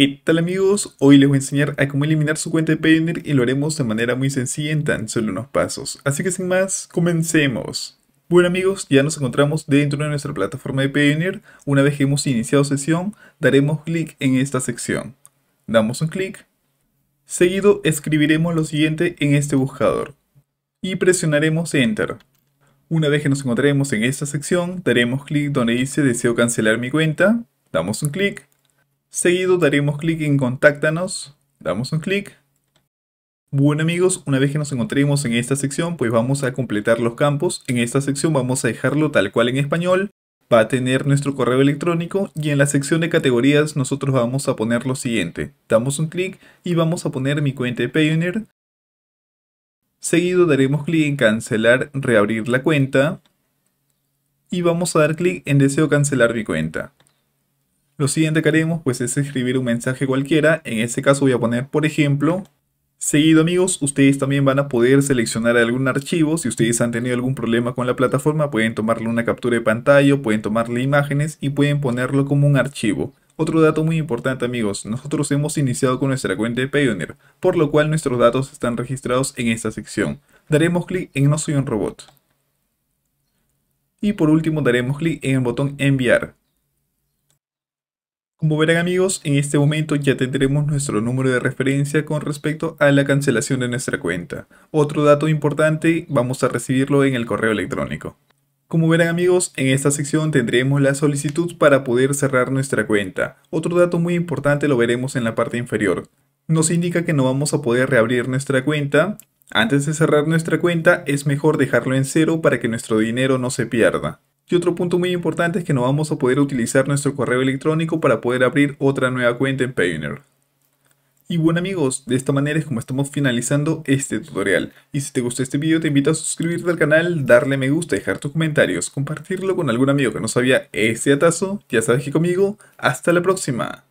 ¿Qué tal amigos? Hoy les voy a enseñar a cómo eliminar su cuenta de Payoneer y lo haremos de manera muy sencilla en tan solo unos pasos. Así que sin más, comencemos. Bueno amigos, ya nos encontramos dentro de nuestra plataforma de Payoneer. Una vez que hemos iniciado sesión, daremos clic en esta sección. Damos un clic. Seguido escribiremos lo siguiente en este buscador. Y presionaremos Enter. Una vez que nos encontremos en esta sección, daremos clic donde dice deseo cancelar mi cuenta. Damos un clic Seguido daremos clic en Contáctanos, damos un clic. Bueno amigos, una vez que nos encontremos en esta sección, pues vamos a completar los campos. En esta sección vamos a dejarlo tal cual en español, va a tener nuestro correo electrónico y en la sección de categorías nosotros vamos a poner lo siguiente. Damos un clic y vamos a poner mi cuenta de Payoneer. Seguido daremos clic en cancelar, reabrir la cuenta y vamos a dar clic en deseo cancelar mi cuenta. Lo siguiente que haremos pues es escribir un mensaje cualquiera. En este caso voy a poner por ejemplo. Seguido amigos, ustedes también van a poder seleccionar algún archivo. Si ustedes han tenido algún problema con la plataforma pueden tomarle una captura de pantalla, pueden tomarle imágenes y pueden ponerlo como un archivo. Otro dato muy importante amigos, nosotros hemos iniciado con nuestra cuenta de Payoneer, por lo cual nuestros datos están registrados en esta sección. Daremos clic en No soy un robot. Y por último daremos clic en el botón Enviar. Como verán amigos, en este momento ya tendremos nuestro número de referencia con respecto a la cancelación de nuestra cuenta. Otro dato importante, vamos a recibirlo en el correo electrónico. Como verán amigos, en esta sección tendremos la solicitud para poder cerrar nuestra cuenta. Otro dato muy importante lo veremos en la parte inferior. Nos indica que no vamos a poder reabrir nuestra cuenta. Antes de cerrar nuestra cuenta es mejor dejarlo en cero para que nuestro dinero no se pierda. Y otro punto muy importante es que no vamos a poder utilizar nuestro correo electrónico para poder abrir otra nueva cuenta en Payoneer. Y bueno amigos, de esta manera es como estamos finalizando este tutorial. Y si te gustó este video te invito a suscribirte al canal, darle me gusta, dejar tus comentarios, compartirlo con algún amigo que no sabía ese atazo. Ya sabes que conmigo, hasta la próxima.